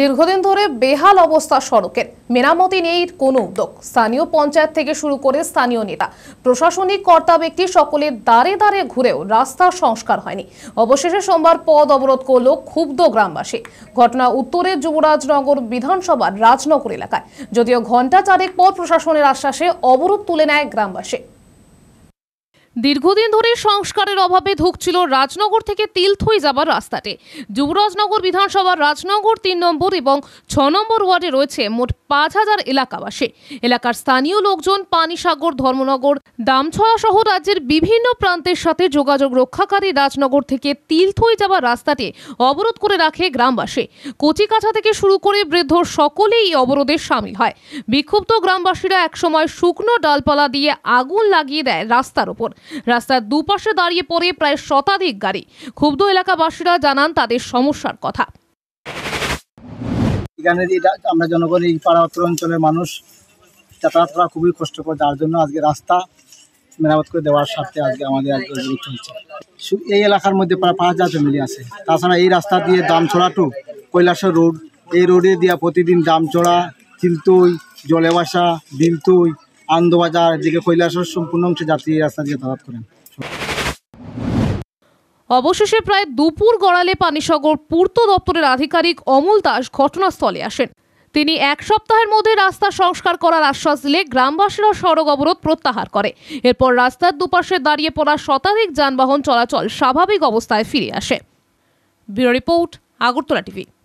দীর্ঘদিন ধরে বেহাল অবস্থা সড়কের মেরামতি নেই কোনো উদ্যোগ স্থানীয় পঞ্চায়েত থেকে শুরু করে স্থানীয় নেতা প্রশাসনিক কর্তা ব্যক্তি সকলে দ্বারে দ্বারে ঘুরেও রাস্তা সংস্কার হয়নি অবশেষে সোমবার পদ অবরোধ করল ক্ষুব্ধ গ্রামবাসী ঘটনা উত্তরের যুবরাজনগর বিধানসভার রাজনগর এলাকায় যদিও ঘণ্টা চারেক পর প্রশাসনের আশ্বাসে অবরোধ তুলে নেয় গ্রামবাসী দীর্ঘদিন ধরে সংস্কারের অভাবে ধুকছিল রাজনগর থেকে তিলথই যাবার রাস্তাটি যুবরাজনগর বিধানসভার রাজনগর তিন নম্বর এবং ছ নম্বর ওয়ার্ডে রয়েছে মোট পাঁচ হাজার এলাকাবাসী এলাকার স্থানীয় লোকজন পানিসাগর ধর্মনগর দামছড়া সহ রাজ্যের বিভিন্ন প্রান্তের সাথে যোগাযোগ রক্ষাকারী রাজনগর থেকে তিলথই যাবার রাস্তাটি অবরোধ করে রাখে গ্রামবাসী কচিকাছা থেকে শুরু করে বৃদ্ধ সকলেই এই অবরোধে সামিল হয় বিক্ষুব্ধ গ্রামবাসীরা একসময় শুকনো ডালপালা দিয়ে আগুন লাগিয়ে দেয় রাস্তার ওপর রাস্তার দুপাশে দাঁড়িয়ে পড়ে প্রায় শতাধিক গাড়ি ক্ষুব্ধ এলাকাবাসীরা জানান তাদের সমস্যার কথা এখানে আমরা জনগণ এই পাড়া অঞ্চলের মানুষ যাতায়াত করা খুবই কষ্টকর যার জন্য আজকে রাস্তা মেরামত করে দেওয়ার স্বার্থে আজকে আমাদের চলছে এই এলাকার মধ্যে প্রায় পাঁচ হাজার ফ্যামিলি আছে তাছাড়া এই রাস্তা দিয়ে দাম টু কৈলাসর রোড এই রোডে দিয়া প্রতিদিন দামচড়া জলে বাসা বিন্তুই আন্দোবাজার এদিকে কৈলাসের সম্পূর্ণ অংশে যাত্রী রাস্তা দিয়ে যাতায়াত করেন অবশেষে প্রায় দুপুর গড়ালে পানিসাগর পূর্ত দপ্তরের আধিকারিক অমল দাস ঘটনাস্থলে আসেন তিনি এক সপ্তাহের মধ্যে রাস্তা সংস্কার করার আশ্বাস দিলে গ্রামবাসীরা সড়ক অবরোধ প্রত্যাহার করে এরপর রাস্তার দুপাশে দাঁড়িয়ে পড়া শতাধিক যানবাহন চলাচল স্বাভাবিক অবস্থায় ফিরে আসে ব্যুরো রিপোর্ট আগরতলা টিভি